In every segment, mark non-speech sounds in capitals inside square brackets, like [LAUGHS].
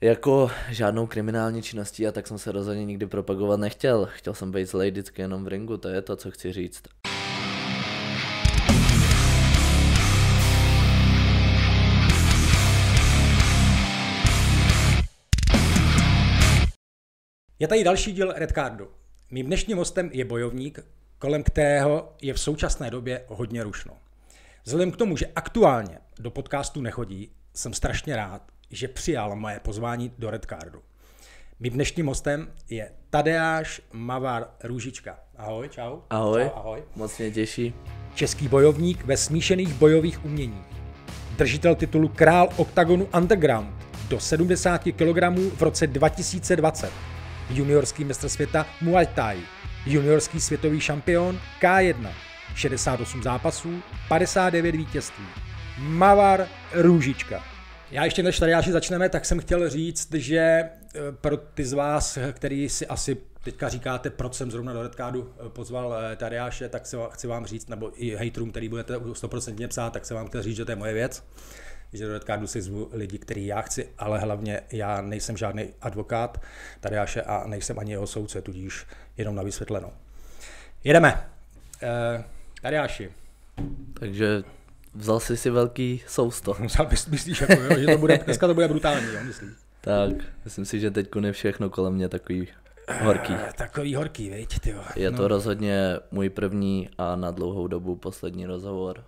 jako žádnou kriminální činností a tak jsem se rozhodně nikdy propagovat nechtěl. Chtěl jsem být zlej vždycky jenom v ringu, to je to, co chci říct. Je tady další díl Cardu. Mým dnešním hostem je bojovník, kolem kterého je v současné době hodně rušno. Vzhledem k tomu, že aktuálně do podcastu nechodí, jsem strašně rád, že přijal moje pozvání do Red Cardu. Mým dnešním hostem je Tadeáš Mavar Růžička. Ahoj, čau. Ahoj, čau, ahoj. moc mě těší. Český bojovník ve smíšených bojových uměních. Držitel titulu Král octagonu Underground do 70 kg v roce 2020. Juniorský mistr světa Muay Thai. Juniorský světový šampion K1. 68 zápasů, 59 vítězství. Mavar Růžička. Já ještě než tady začneme, tak jsem chtěl říct, že eh, pro ty z vás, který si asi teďka říkáte, proč jsem zrovna do Redcardu eh, pozval eh, Tadeáše, tak se, chci vám říct, nebo i hejtrům, který budete 100% psát, tak se vám chtěl říct, že to je moje věc, že do Redcardu si zvu lidi, který já chci, ale hlavně já nejsem žádný advokát Tadeáše a nejsem ani jeho soudce, tudíž jenom na vysvětlenou. Jedeme. Eh, Tadeáši. Takže Vzal jsi si velký sousto. Musel [LAUGHS] bys, myslíš, jako, jo, že to bude, [LAUGHS] dneska to bude brutální, jo, myslím. Tak, myslím si, že teď je všechno kolem mě takový horký. Uh, takový horký, veď, ty Je no. to rozhodně můj první a na dlouhou dobu poslední rozhovor.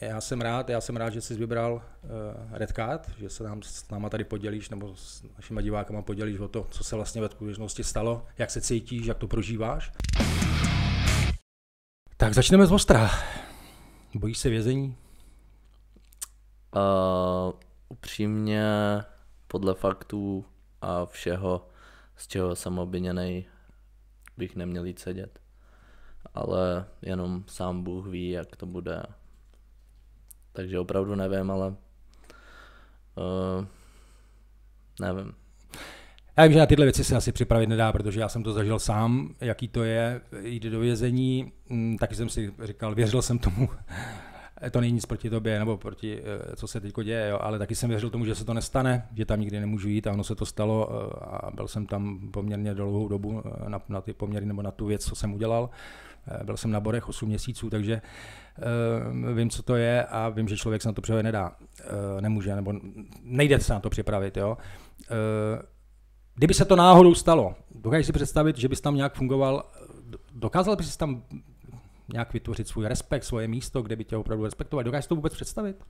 Já jsem rád, já jsem rád, že jsi vybral uh, Red Card, že se nám s náma tady podělíš, nebo s našimi divákama podělíš o to, co se vlastně ve skutečnosti stalo, jak se cítíš, jak to prožíváš. Tak začneme z Ostra. Bojíš se vězení? Uh, upřímně podle faktů a všeho, z čeho jsem obviněný, bych neměl jít sedět. Ale jenom sám Bůh ví, jak to bude. Takže opravdu nevím, ale uh, nevím. Já vím, že na tyhle věci se asi připravit nedá, protože já jsem to zažil sám, jaký to je, jít do vězení, mm, taky jsem si říkal, věřil jsem tomu, [LAUGHS] to není nic proti tobě, nebo proti, eh, co se teď děje, jo, ale taky jsem věřil tomu, že se to nestane, že tam nikdy nemůžu jít a ono se to stalo eh, a byl jsem tam poměrně dlouhou dobu eh, na, na ty poměry nebo na tu věc, co jsem udělal. Byl jsem na Borech 8 měsíců, takže uh, vím, co to je a vím, že člověk se na to připravit nedá, uh, nemůže, nebo nejde se na to připravit. Jo. Uh, Kdyby se to náhodou stalo, dokážeš si představit, že bys tam nějak fungoval, dokázal bys tam nějak vytvořit svůj respekt, svoje místo, kde by tě opravdu respektovali. Dokážeš to vůbec představit?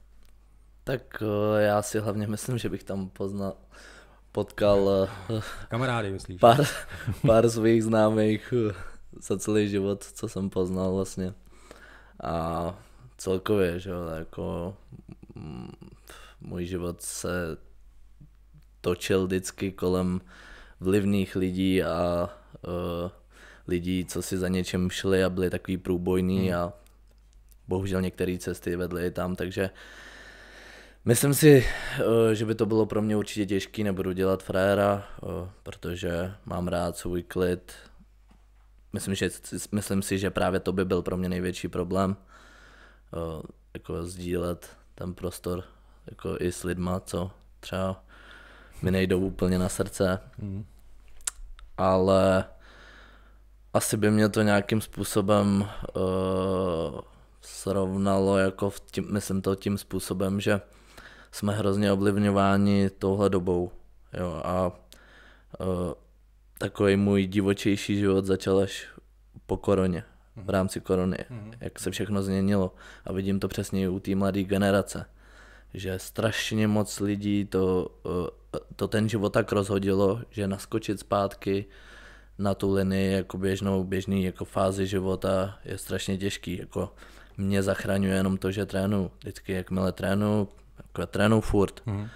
Tak eh, já si hlavně myslím, že bych tam poznal, potkal eh, kamarády, myslíš? Pár, [LAUGHS] pár svých známých eh, za celý život, co jsem poznal vlastně. A celkově, že jo, jako mm, můj život se točil vždycky kolem vlivných lidí a uh, lidí, co si za něčem šli a byli takový průbojný hmm. a bohužel některé cesty vedly tam, takže myslím si, uh, že by to bylo pro mě určitě těžký, nebudu dělat frajera, uh, e, protože mám rád svůj klid, myslím, že, myslím si, že právě to by byl pro mě největší problém, uh, jako sdílet ten prostor jako i s lidma, co třeba mi nejdou úplně na srdce. Mm. Ale asi by mě to nějakým způsobem uh, srovnalo, jako v tím, myslím to tím způsobem, že jsme hrozně ovlivňováni touhle dobou. Jo, a uh, eh, takový můj divočejší život začal až po koroně, v mhm. rámci korony, mm jak se všechno změnilo. A vidím to přesně i u té mladé generace že strašně moc lidí to, eh, to ten život tak rozhodilo, že naskočit zpátky na tu linii jako běžnou, běžný jako fázi života je strašně těžký. Jako mě zachraňuje jenom to, že trénu. Vždycky jakmile trénu, jako trénu furt. Mm.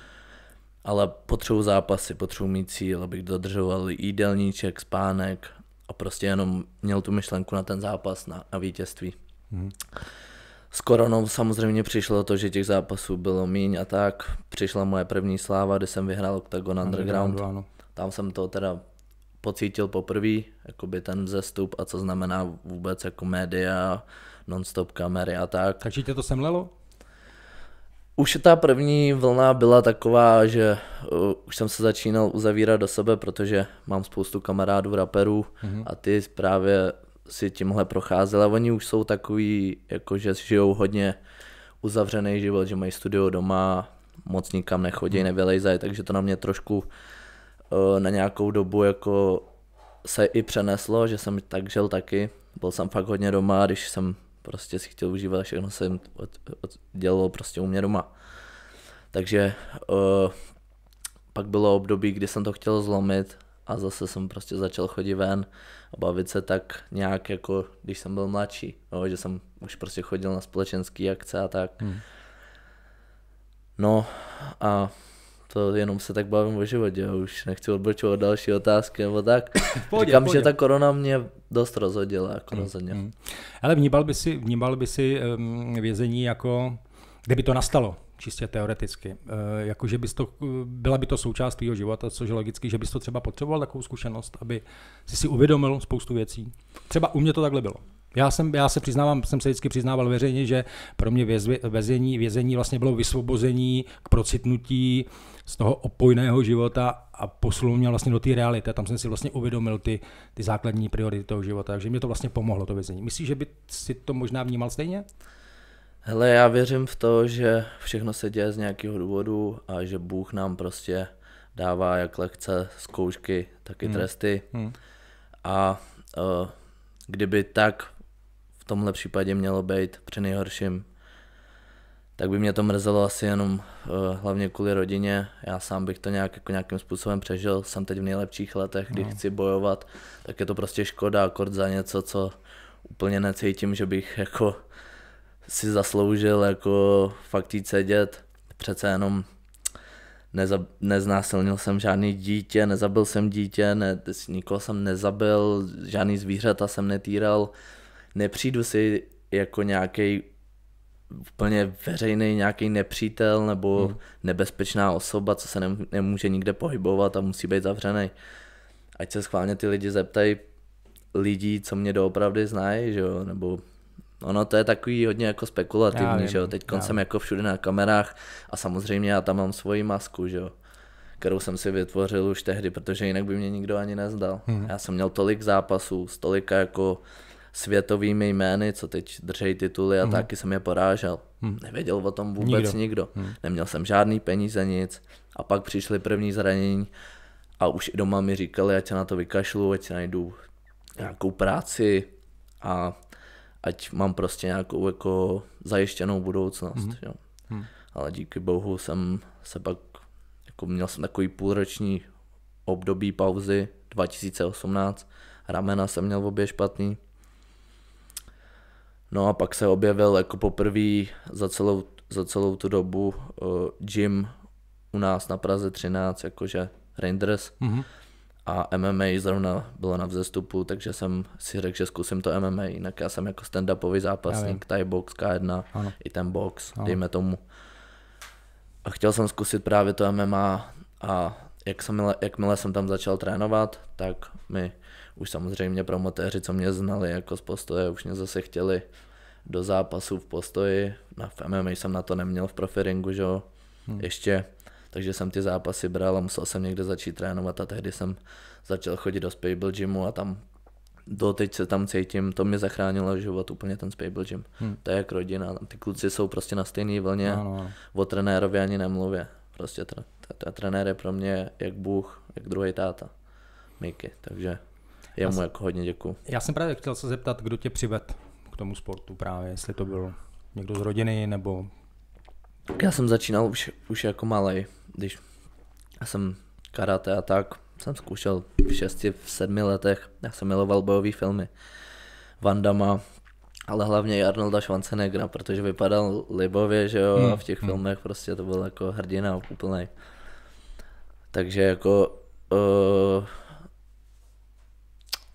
Ale potřebuji zápasy, potřebuji mít cíl, abych dodržoval jídelníček, spánek a prostě jenom měl tu myšlenku na ten zápas, na, na vítězství. Mm. S koronou samozřejmě přišlo to, že těch zápasů bylo míň a tak. Přišla moje první sláva, kdy jsem vyhrál Octagon Underground. Underground no. Tam jsem to teda pocítil poprvé, jakoby ten zestup a co znamená vůbec jako média, non-stop kamery a tak. Takže tě to semlelo? Už ta první vlna byla taková, že uh, už jsem se začínal uzavírat do sebe, protože mám spoustu kamarádů, raperů mm-hmm. a ty právě si tímhle procházel a oni už jsou takový, jako že žijou hodně uzavřený život, že mají studio doma, moc nikam nechodí, hmm. nevylejzají, takže to na mě trošku eh, na nějakou dobu jako se i přeneslo, že jsem tak žil taky. Byl jsem fakt hodně doma, když jsem prostě si chtěl užívat, všechno jsem od, od, dělal prostě u mě doma. Takže uh, pak bylo období, kdy jsem to chtěl zlomit, a zase jsem prostě začal chodit ven a bavit se tak nějak jako když jsem byl mladší, jo, že jsem už prostě chodil na společenské akce a tak. Hmm. No a to jenom se tak bavím o životě, jo. už nechci odbočovat další otázky nebo tak. [COUGHS] Pohodě, Říkám, pohodě. že ta korona mě dost rozhodila, jako hmm, rozhodně. Hmm. Ale vnímal by si, vnímal by si um, vězení jako, kdyby to nastalo, čistě teoreticky. E, jakože bys to, byla by to součást tvého života, což je logicky, že bys to třeba potřeboval takovou zkušenost, aby si si uvědomil spoustu věcí. Třeba u mě to takhle bylo. Já, jsem, já se přiznávám, jsem se vždycky přiznával veřejně, že pro mě vězení, vězení vlastně bylo vysvobození k procitnutí z toho opojného života a posunul mě vlastně do té reality. Tam jsem si vlastně uvědomil ty, ty základní priority toho života, takže mě to vlastně pomohlo to vězení. Myslíš, že by si to možná vnímal stejně? Hele, já věřím v to, že všechno se děje z nějakého důvodu a že Bůh nám prostě dává jak lekce, zkoušky, tak i hmm. tresty. Hmm. A uh, kdyby tak v tomhle případě mělo být při nejhorším, tak by mě to mrzelo asi jenom uh, hlavně kvůli rodině. Já sám bych to nějak, jako nějakým způsobem přežil. Jsem teď v nejlepších letech, kdy no. chci bojovat, tak je to prostě škoda, akord za něco, co úplně necítím, že bych jako si zasloužil jako fakt jít sedět. Přece jenom neza, neznásilnil jsem žádný dítě, nezabil jsem dítě, ne, nikoho jsem nezabil, žádný zvířata jsem netýral. Nepřijdu si jako nějaký úplně veřejný nějaký nepřítel nebo hmm. nebezpečná osoba, co se nemůže nikde pohybovat a musí být zavřený. Ať se schválně ty lidi zeptají lidí, co mě doopravdy znají, že jo, nebo Ono to je takový hodně jako spekulativní, vím, že jo. Teď jsem jako všude na kamerách a samozřejmě já tam mám svoji masku, že jo kterou jsem si vytvořil už tehdy, protože jinak by mě nikdo ani nezdal. Hmm. Já jsem měl tolik zápasů s tolika jako světovými jmény, co teď držej tituly a hmm. taky jsem je porážel. Hmm. Nevěděl o tom vůbec nikdo. nikdo. Hmm. Neměl jsem žádný peníze, nic. A pak přišly první zranění a už i doma mi říkali, ať se na to vykašlu, ať si najdu nějakou práci a ať mám prostě nějakou jako zajištěnou budoucnost. Mm-hmm. Jo. Mm. Ale díky bohu jsem se pak, jako měl jsem takový půlroční období pauzy 2018, ramena jsem měl v obě špatný. No a pak se objevil jako poprvé za celou, za celou tu dobu uh, gym u nás na Praze 13, jakože Rangers. Mm-hmm a MMA zrovna bylo na vzestupu, takže jsem si řekl, že zkusím to MMA, jinak já jsem jako stand-upový zápasník, Thai box, K1 ano. i ten box, ano. dejme tomu. A chtěl jsem zkusit právě to MMA a jak jsem, jakmile jsem tam začal trénovat, tak mi už samozřejmě promotéři, co mě znali jako z postoje, už mě zase chtěli do zápasů v postoji. Na, v MMA jsem na to neměl v profiringu, že jo. Hmm. Ještě takže jsem ty zápasy bral a musel jsem někde začít trénovat a tehdy jsem začal chodit do Spable Gymu a tam doteď se tam cítím, to mě zachránilo život úplně ten Spable Gym. Hmm. To je jak rodina, tam ty kluci jsou prostě na stejné vlně, ano, ano. o trenérovi ani nemluvě. Prostě ten trenér je pro mě jak Bůh, jak druhý táta, Miky, takže jemu mu jako hodně děkuju. Já jsem právě chtěl se zeptat, kdo tě přived k tomu sportu právě, jestli to byl někdo z rodiny nebo... Já jsem začínal už, už jako malý když jsem karate a tak, jsem zkoušel v 6, v 7 letech, já jsem miloval bojové filmy Vandama, ale hlavně i Arnolda Schwarzeneggera, protože vypadal libově, že jo, a v těch hmm. hmm. filmech prostě to byl jako hrdina úplnej. Takže jako uh,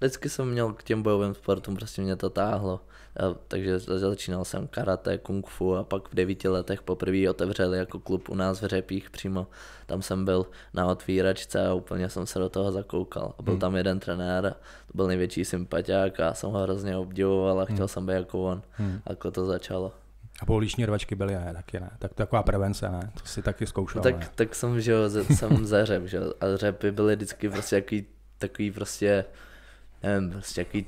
vždycky jsem měl k těm bojovým sportům, prostě mě to táhlo. A, takže začínal jsem karate, kung fu a pak v devíti letech poprvé otevřeli jako klub u nás v Řepích přímo. Tam jsem byl na otvíračce a úplně jsem se do toho zakoukal. A byl hmm. tam jeden trenér, to byl největší sympatiák a jsem ho hrozně obdivoval a chtěl hmm. jsem být jako on. Hmm. Jako to začalo. A pouliční rvačky byly ne, taky ne. Tak to taková prevence, ne? To si taky zkoušel. No, tak, ne? tak jsem, že jo, jsem zařep, že jo. A řepy byly vždycky prostě takový, takový prostě nevím, prostě jaký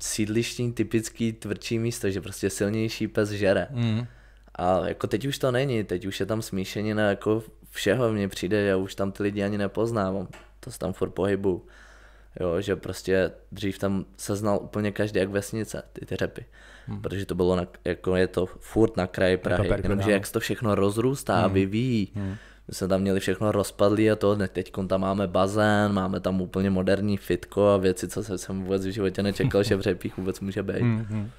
sídlištní, typický tvrdší místo, že prostě silnější pes žere. Mm. A jako teď už to není, teď už je tam smíšení na jako všeho, mně přijde, já už tam ty lidi ani nepoznávám, to se tam furt pohybu. Jo, že prostě dřív tam se znal úplně každý jak vesnice, ty, ty řepy. Hmm. Protože to bylo, na, jako je to furt na kraji Prahy, jenomže jak se to všechno rozrůstá hmm. a mm. vyvíjí, hmm my jsme tam měli všechno rozpadlý a to, teď tam máme bazén, máme tam úplně moderní fitko a věci, co jsem vůbec v životě nečekal, že v Řepích vůbec může být. Hmm, hmm.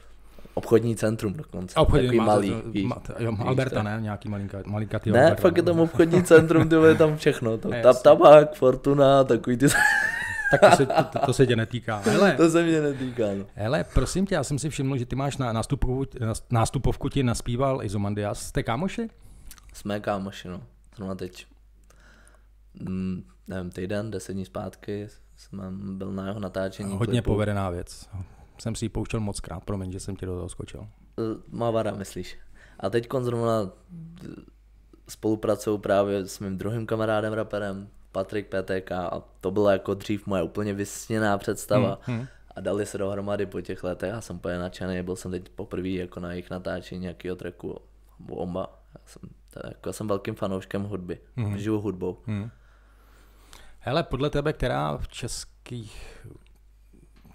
Obchodní centrum dokonce. Obchodní, Takový máte, malý. To, víš, jo, víš, Alberta, ne? Nějaký malinká, malinká Ne, Alberta, fakt je tam obchodní centrum, ty je tam všechno. [LAUGHS] Tam, tab, tabak, fortuna, takový ty... [LAUGHS] tak to se, to, to se tě netýká. Hele, [LAUGHS] to se mě netýká. No. Hele, prosím tě, já jsem si všiml, že ty máš na nástupovku, nástupovku ti naspíval Izomandias. Jste kámoši? Jsme kámoši, no zrovna no teď, mm, nevím, týden, deset dní zpátky jsem byl na jeho natáčení. Hodně klipu. povedená věc. Jsem si ji pouštěl moc krát, promiň, že jsem ti do toho skočil. Eh, má vada, myslíš. A teď zrovna eh, spolupracuju právě s mým druhým kamarádem raperem, Patrik PTK a to byla jako dřív moje úplně vysněná představa. Hmm, hmm. A dali se dohromady po těch letech a jsem úplně nadšený, byl jsem teď poprvé jako na jejich natáčení nějakého tracku bomba. Já jsem tak jako jsem velkým fanouškem hudby. Mm-hmm. hudbou. Mm-hmm. Hele, podle tebe, která v českých,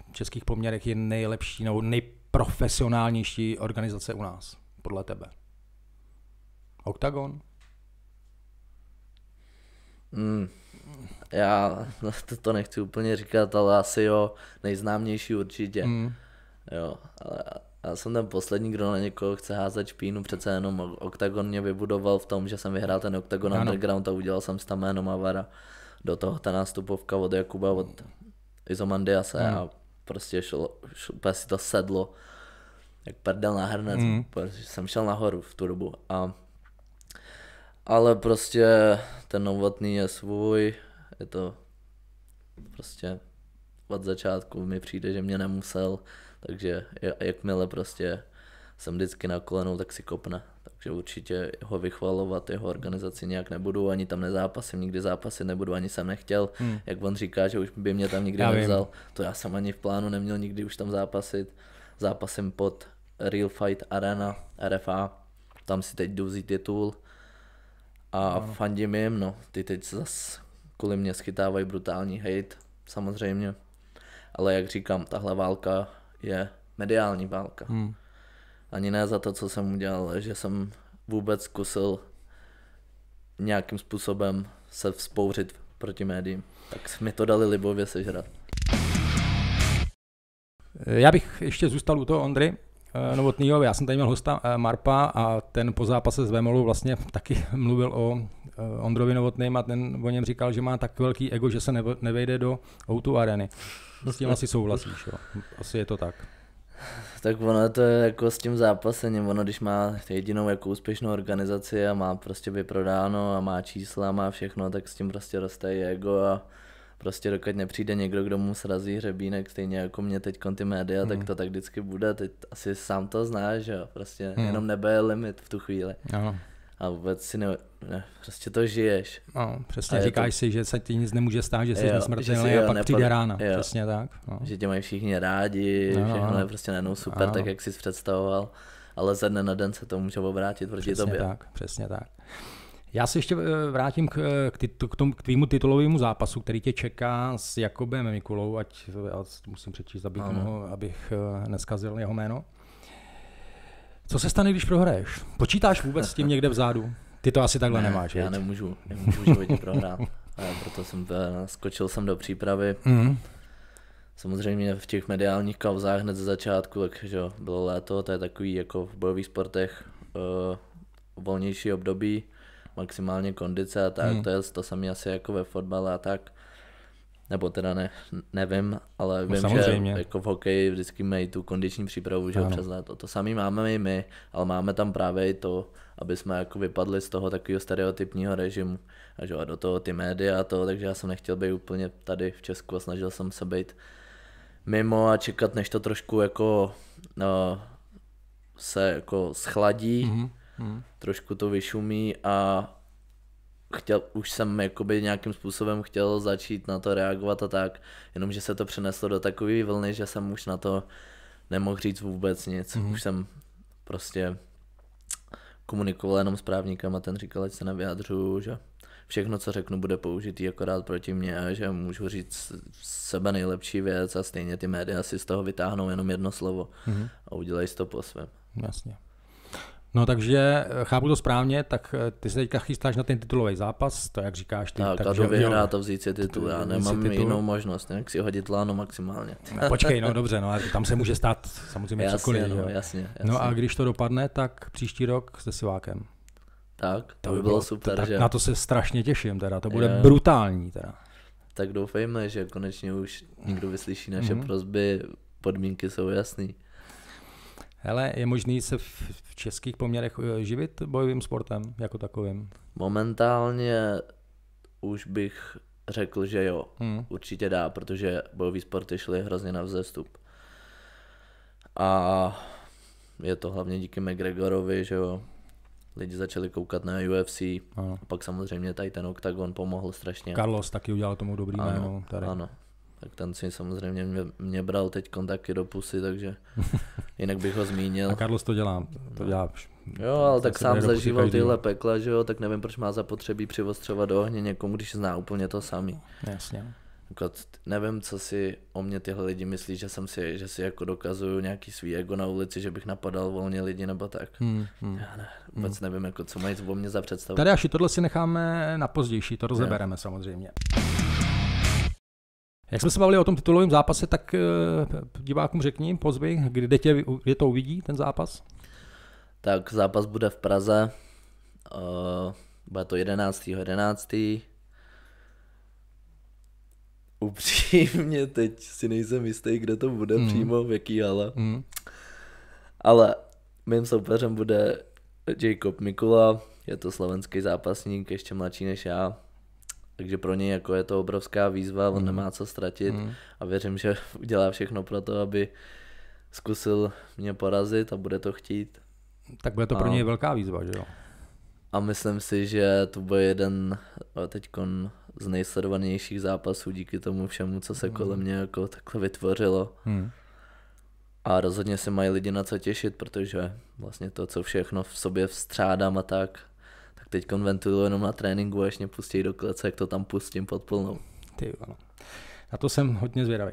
v českých poměrech je nejlepší nebo nejprofesionálnější organizace u nás? Podle tebe? Octagon? Mm. Já [LAUGHS] to, to nechci úplně říkat, ale asi jo, nejznámější určitě. Mm. Jo, ale já jsem ten poslední, kdo na někoho chce házet špínu, přece jenom OKTAGON mě vybudoval v tom, že jsem vyhrál ten OKTAGON ano. Underground a udělal jsem s tam jméno Mavara. Do toho ta nástupovka od Jakuba, od Izomandiase ano. Hmm. a prostě šlo, šlo, šlo si to sedlo jak prdel na hrnec, mm. protože jsem šel nahoru v tu dobu. A, ale prostě ten novotný je svůj, je to prostě od začátku mi přijde, že mě nemusel takže jakmile prostě jsem vždycky na kolenou, tak si kopne. Takže určitě ho vychvalovat, jeho organizaci nějak nebudu, ani tam nezápasím, nikdy zápasy nebudu, ani jsem nechtěl. Hmm. Jak on říká, že už by mě tam nikdy já nevzal, vím. to já jsem ani v plánu neměl nikdy už tam zápasit. Zápasím pod Real Fight Arena, RFA, tam si teď jdu vzít titul a no. fandím jim, no, ty teď zase kvůli mě schytávají brutální hate, samozřejmě. Ale jak říkám, tahle válka je mediální válka. Hmm. Ani ne za to, co jsem udělal, že jsem vůbec zkusil nějakým způsobem se vzpouřit proti médiím. Tak mi to dali libově sežrat. Já bych ještě zůstal u toho Ondry eh, Novotnýho. Já jsem tady měl hosta eh, Marpa a ten po zápase s Vemolu vlastně [LAUGHS] taky mluvil o eh, Ondrovi Novotným a ten o něm říkal, že má tak velký ego, že se nevejde do o areny. No, s tím asi souhlasíš, jo. Asi je to tak. Tak ono to je jako s tím zápasením, ono když má jedinou jako úspěšnou organizaci a má prostě vyprodáno a má čísla, má všechno, tak s tím prostě roste ego a prostě dokud nepřijde někdo, kdo mu srazí hřebínek, stejně jako mě teď ty média, hmm. tak to tak vždycky bude, teď asi sám to znáš, že jo, prostě hmm. jenom nebe je limit v tu chvíli. Ano a vůbec si ne, ne prostě to žiješ. No, přesně, a říkáš to... si, že se ti nic nemůže stát, že jsi jo, nesmrtelný že jo, a pak nepad... přijde rána, jo. přesně tak. No. Že tě mají všichni rádi, no, no všechno je no. prostě najednou super, no. tak jak jsi představoval, ale ze dne na den se to může obrátit proti přesně tobě. Tak, přesně tak. Já se ještě eh, vrátím k, eh, k, k, tom, k tvýmu titulovému zápasu, který tě čeká s Jakobem Mikulou, ať já musím přečíst, abych, mohl, abych eh, neskazil jeho jméno. Co se stane, když prohraješ? Počítáš vůbec s tím někde vzadu? Ty to asi takhle ne, nemáš, Já nemůžu, nemůžu v životě prohrát. Proto jsem eh, skočil jsem do přípravy. Mm. Samozřejmě v těch mediálních kauzách hned ze začátku, takže bylo léto, to je takový jako v bojových sportech uh, volnější období, maximálně kondice a tak, mm. to, je, to samé asi jako ve fotbale a tak nebo teda ne, nevím, ale no vím, samozřejmě. že jako v hokeji vždycky mají tu kondiční přípravu, že přes léto. To samý máme i my, ale máme tam právě i to, aby jsme jako vypadli z toho takového stereotypního režimu a, že, a do toho ty média a to, takže já jsem nechtěl být úplně tady v Česku a snažil jsem se být mimo a čekat, než to trošku jako no, se jako schladí, mm-hmm. trošku to vyšumí a chtěl, už jsem jakoby nějakým způsobem chtěl začít na to reagovat a tak, jenomže se to přeneslo do takové vlny, že jsem už na to nemohl říct vůbec nic. Mm-hmm. Už jsem prostě komunikoval jenom s právníkem a ten říkal, ať se nevyjadřuju, že všechno, co řeknu, bude použitý akorát proti mně a že můžu říct sebe nejlepší věc a stejně ty média si z toho vytáhnou jenom jedno slovo mm-hmm. a udělají si to po svém. Jasně. No takže eh, chápu to správně, tak eh, ty se teďka chystáš na ten titulový zápas, to jak říkáš ty. Tak, takže, a vyhrát a vzít si titul, já nemám titul. jinou možnost, jak si hodit láno maximálně. No, počkej, no dobře, no, tam se může stát samozřejmě jasně, cokoliv. No, jo. jasně, jasně. no a když to dopadne, tak příští rok se Sivákem. Tak, to, to by bylo, bylo super, tak že? Na to se strašně těším teda, to bude jo. brutální teda. Tak doufejme, že konečně už někdo vyslyší naše mm-hmm. prozby, podmínky jsou jasné. Hele, je možný se v, v českých poměrech eh, živit bojovým sportem jako takovým? Momentálně už bych řekl, že jo, hmm. určitě dá, protože bojový sporty šly hrozně na vzestup. A je to hlavně díky McGregorovi, že jo, lidi začali koukat na UFC, ano. a pak samozřejmě tady ten OKTAGON pomohl strašně. Carlos taky udělal tomu dobrý ano, jméno tady. Ano tak ten si samozřejmě mě, mě bral teď kontakty do pusy, takže [LAUGHS] jinak bych ho zmínil. A Carlos to dělá, to dělá. No. Jo, ale tak sám zažíval tyhle pekla, že jo, tak nevím, proč má zapotřebí přivostřovat do ohně někomu, když zná úplně to samý. Jasně. Jako, nevím, co si o mě tyhle lidi myslí, že jsem si, že si jako dokazuju nějaký svý ego na ulici, že bych napadal volně lidi nebo tak. Hmm, hmm, Já ne, vůbec hmm. nevím, jako, co mají o mě za představu. Tady až tohle si necháme na pozdější, to rozebereme jo. samozřejmě. Jak jsme se bavili o tom titulovém zápase, tak eh, divákům řekni, pozvi, kde, tě, kde to uvidí, ten zápas? Tak zápas bude v Praze, eh, bude to 11. 11. Upřímně teď si nejsem jistý, kde to bude mm. přímo, v jaký hale. Mm. Ale mým soupeřem bude Jacob Mikula, je to slovenský zápasník, ještě mladší než já, takže pro něj jako je to obrovská výzva, on mm. nemá co ztratit mm. a věřím, že [LAUGHS] udělá všechno pro to, aby zkusil mě porazit a bude to chtít. Tak bude to a... pro něj velká výzva, že jo? A myslím si, že to bude jeden eh, teď z nejsledovanějších zápasů díky tomu všemu, co se hmm. kolem mě jako takhle vytvořilo. Mm. A rozhodně se mají lidi na co těšit, protože vlastně to, co všechno v sobě vstřádám a tak, teď konventuju jenom na tréninku, až mě pustí do klece, jak to tam pustím pod plnou. Ty ano. Na to jsem hodně zvědavý.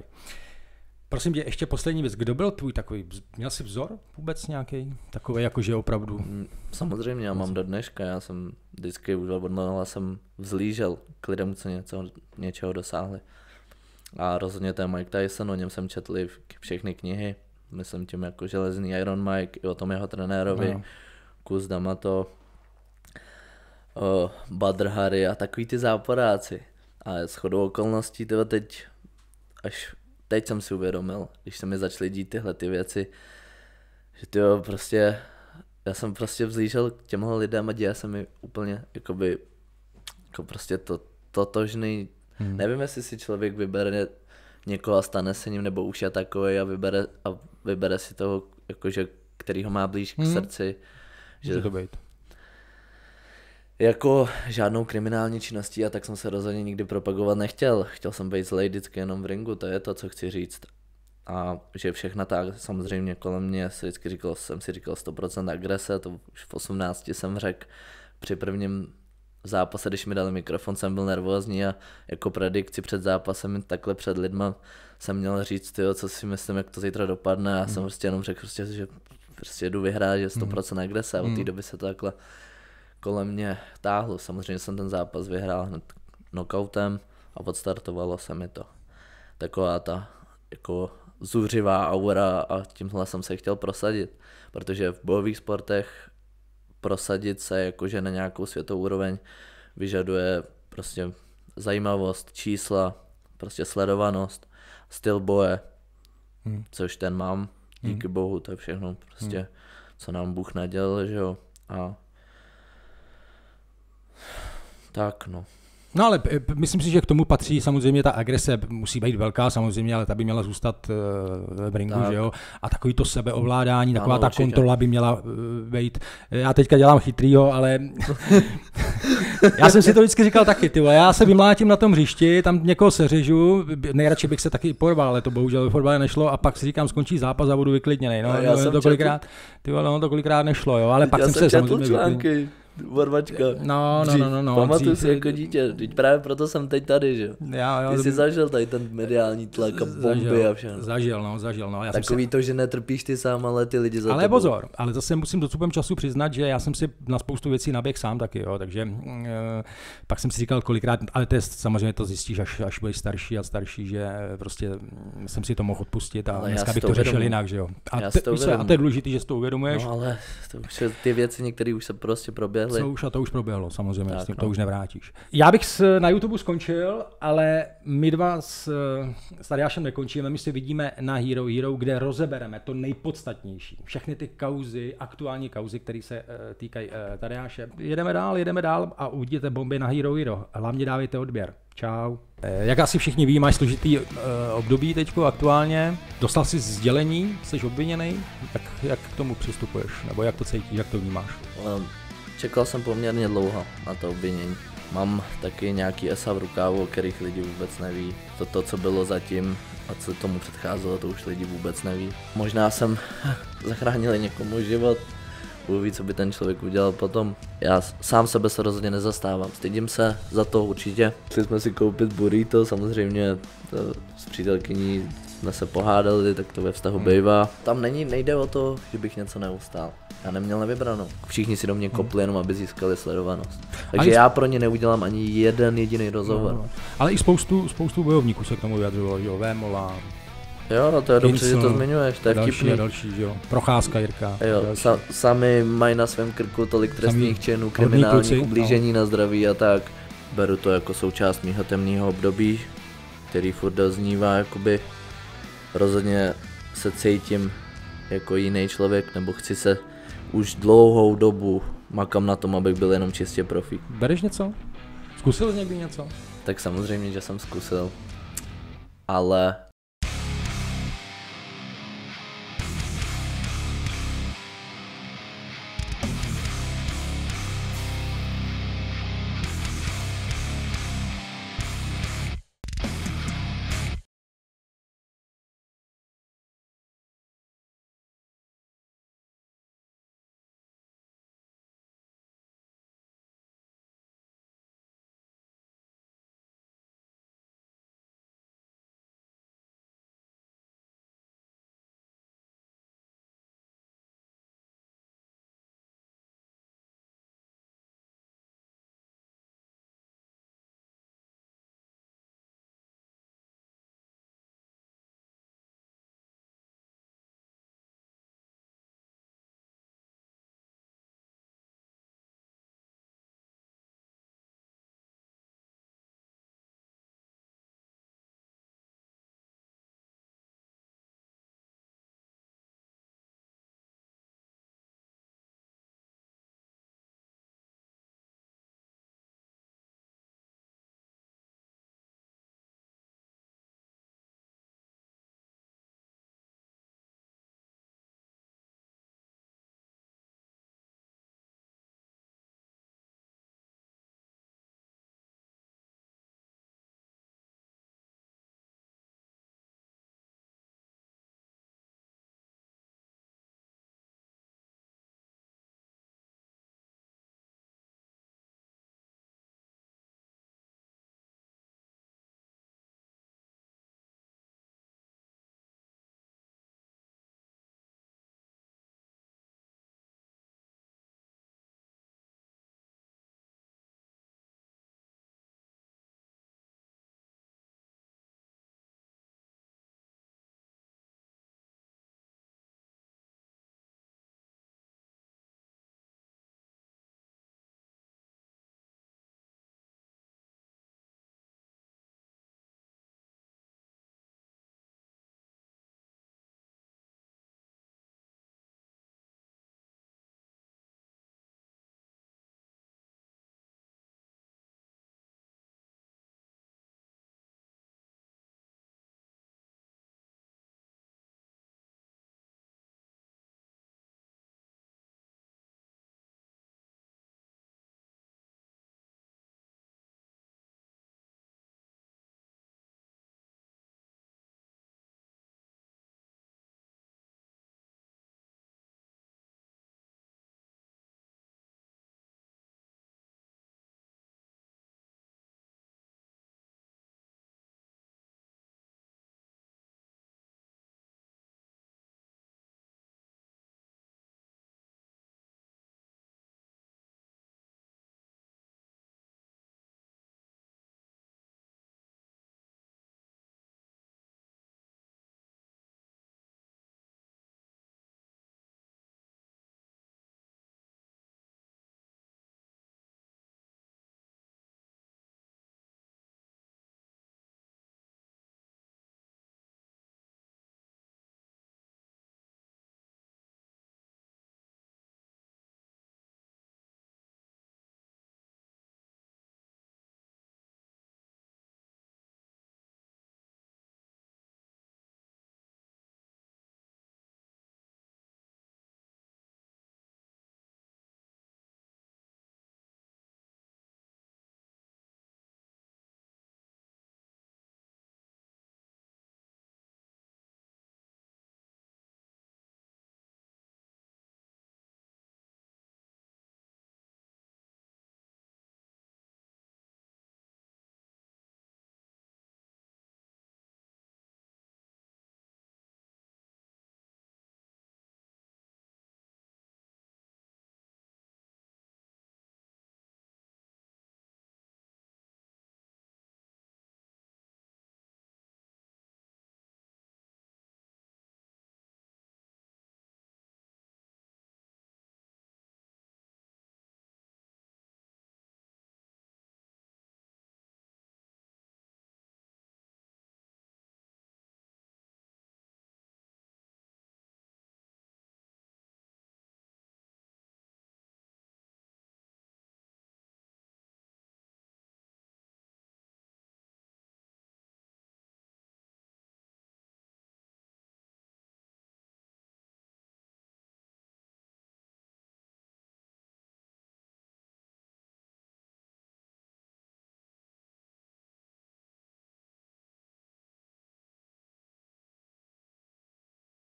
Prosím tě, ještě poslední věc. Kdo byl tvůj takový, měl jsi vzor vůbec nějaký? Takový, jakože opravdu? Mm, samozřejmě, já mám do dneška. Já jsem vždycky už odmala jsem vzlížel k lidem, co něco, něčeho dosáhli. A rozhodně je Mike Tyson, o něm jsem četl všechny knihy. Myslím tím jako železný Iron Mike, i o tom jeho trenérovi, no. Kus D'Amato, o, Badrhary a takový ty záporáci. A s chodou okolností teda teď, až teď jsem si uvědomil, když se mi začaly dít tyhle ty věci, že ty prostě, já jsem prostě vzlížel k těmhle lidem a děje se mi úplně, jakoby, jako prostě to, totožný. Hmm. Nevím, jestli si člověk vybere někoho a stane se ním, nebo už je takový a vybere, a vybere si toho, jakože, který ho má blíž k hmm. srdci. Může že, to být jako žádnou kriminální činností a tak jsem se rozhodně nikdy propagovat nechtěl. Chtěl jsem být zlej vždycky jenom v ringu, to je to, co chci říct. A že všechna ta samozřejmě kolem mě, si vždycky říkal, jsem si říkal 100% agrese, to už v 18 jsem řekl při prvním zápase, když mi dali mikrofon, jsem byl nervózní a jako predikci před zápasem takhle před lidma jsem měl říct, tyjo, co si myslím, jak to zítra dopadne a mm. jsem mhm. prostě jenom řekl, prostě, že prostě jdu vyhrát, že 100% mhm. agrese a od té mhm. doby se to takhle kolem mě táhlo. Samozřejmě jsem ten zápas vyhrál hned knockoutem a odstartovalo se mi to. Taková ta jako zuřivá aura a tímhle jsem se chtěl prosadit, protože v bojových sportech prosadit se jakože na nějakou světovou úroveň vyžaduje prostě zajímavost, čísla, prostě sledovanost, styl boje, hmm. což ten mám, díky hmm. bohu, to je všechno prostě, hmm. co nám Bůh nadělal, že jo, a tak no. No ale eh, myslím si, že k tomu patří samozřejmě ta agrese, musí být velká samozřejmě, ale ta by měla zůstat eh, v ringu, tak. že jo? A takový to sebeovládání, taková ano, ta určitě. kontrola by měla být. Eh, já teďka dělám chytrýho, ale [LAUGHS] [LAUGHS] já jsem si to vždycky říkal taky, ty já se vymlátím na tom hřišti, tam někoho seřežu, nejradši bych se taky porval, ale to bohužel v fotbale nešlo a pak si říkám, skončí zápas a budu vyklidněný. No, já no, jsem to kolikrát, ty no, to kolikrát nešlo, jo, ale pak já jsem, jsem se samozřejmě Vorvačka, No, no, no, no, no. Pamatuju si jako dítě, teď právě proto jsem teď tady, že já, jo. Ty jsi zažil tady ten mediální tlak a bomby zažil, a všechno. Zažil, no, zažil, no. Já Takový jsem to, že netrpíš ty sám, ale ty lidi za Ale tebou. pozor, ale zase musím docupem času přiznat, že já jsem si na spoustu věcí naběh sám taky, jo, takže e, pak jsem si říkal kolikrát, ale to je, samozřejmě to zjistíš, až, až budeš starší a starší, že prostě jsem si to mohl odpustit a ale dneska bych to řešil jinak, že jo. A, te, a to je důležité, že si to uvědomuješ. No, ale to už je, ty věci některé už se prostě proběhly stihli. Co už, a to už proběhlo, samozřejmě, tak, no. to už nevrátíš. Já bych s, na YouTube skončil, ale my dva s, s Tadiášem nekončíme, my si vidíme na Hero Hero, kde rozebereme to nejpodstatnější. Všechny ty kauzy, aktuální kauzy, které se uh, týkají uh, eh, Tadeáše. Jedeme dál, jedeme dál a uvidíte bomby na Hero Hero. Hlavně dávejte odběr. Čau. Eh, jak asi všichni ví, máš složitý období teď aktuálně. Dostal jsi sdělení, jsi obviněný. Jak, jak k tomu přistupuješ? Nebo jak to cítíš, jak to vnímáš? Um Čekal jsem poměrně dlouho na to obvinění. Mám taky nějaký esa v rukávu, o kterých lidi vůbec neví. To, to co bylo zatím a co tomu předcházelo, to už lidi vůbec neví. Možná jsem [LAUGHS] zachránil někomu život, Budu ví, co by ten člověk udělal potom. Já sám sebe se rozhodně nezastávám. Stydím se za to určitě. Chtěli jsme si koupit burrito, samozřejmě to eh, s přítelkyní jsme se pohádali, tak to ve vztahu hmm. bývá. Tam není, nejde o to, že bych něco neustál. Já neměl nevybranou. Všichni si do mě kopli jenom, aby získali sledovanost. Takže ani... já pro ně neudělám ani jeden jediný no, rozhovor. No, no. Ale i spoustu, spoustu bojovníků se k tomu vyjadřovalo, jo, Vémola, Jo, no to je dobře, že to zmiňuješ, to je další, vtipný. Další, jo. Procházka Jirka. Jo, další. sa, sami mají na svém krku tolik trestných sami činů, kriminálních no. ublížení no. na zdraví a tak. Beru to jako součást mého temného období, který furt doznívá, jakoby rozhodně se cítím jako jiný člověk, nebo chci se už dlouhou dobu makám na tom, abych byl jenom čistě profi. Bereš něco? Zkusil jsi někdy něco? Tak samozřejmě, že jsem zkusil. Ale